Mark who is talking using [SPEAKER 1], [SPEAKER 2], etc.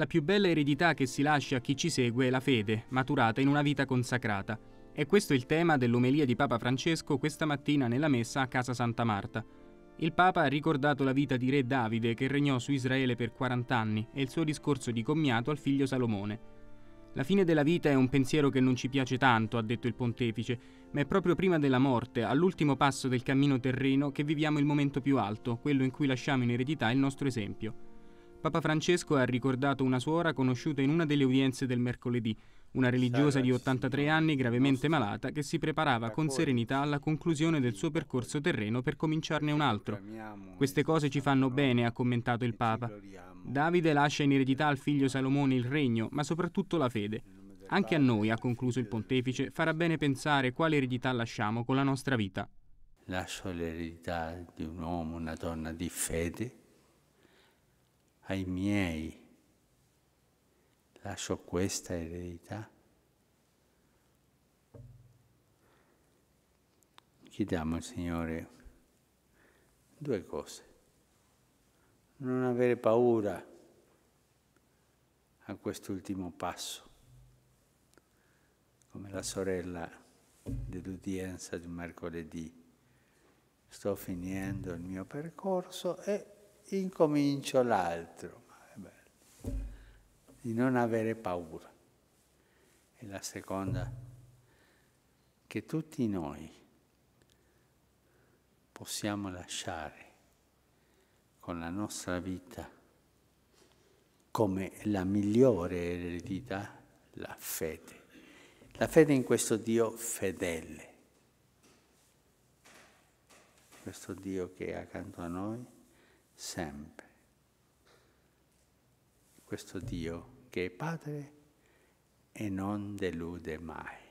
[SPEAKER 1] La più bella eredità che si lascia a chi ci segue è la fede, maturata in una vita consacrata. E questo è il tema dell'omelia di Papa Francesco questa mattina nella messa a Casa Santa Marta. Il Papa ha ricordato la vita di Re Davide che regnò su Israele per 40 anni e il suo discorso di commiato al figlio Salomone. La fine della vita è un pensiero che non ci piace tanto, ha detto il pontefice, ma è proprio prima della morte, all'ultimo passo del cammino terreno, che viviamo il momento più alto, quello in cui lasciamo in eredità il nostro esempio. Papa Francesco ha ricordato una suora conosciuta in una delle udienze del mercoledì, una religiosa di 83 anni gravemente malata che si preparava con serenità alla conclusione del suo percorso terreno per cominciarne un altro. Queste cose ci fanno bene, ha commentato il Papa. Davide lascia in eredità al figlio Salomone il regno, ma soprattutto la fede. Anche a noi, ha concluso il pontefice, farà bene pensare quale eredità lasciamo con la nostra vita.
[SPEAKER 2] Lascio l'eredità di un uomo, una donna di fede ai miei, lascio questa eredità? Chiediamo al Signore due cose. Non avere paura a quest'ultimo passo, come la sorella dell'udienza di mercoledì. Sto finendo il mio percorso e incomincio l'altro, di non avere paura. E la seconda, che tutti noi possiamo lasciare con la nostra vita come la migliore eredità la fede. La fede in questo Dio fedele, questo Dio che è accanto a noi sempre. Questo Dio che è Padre e non delude mai.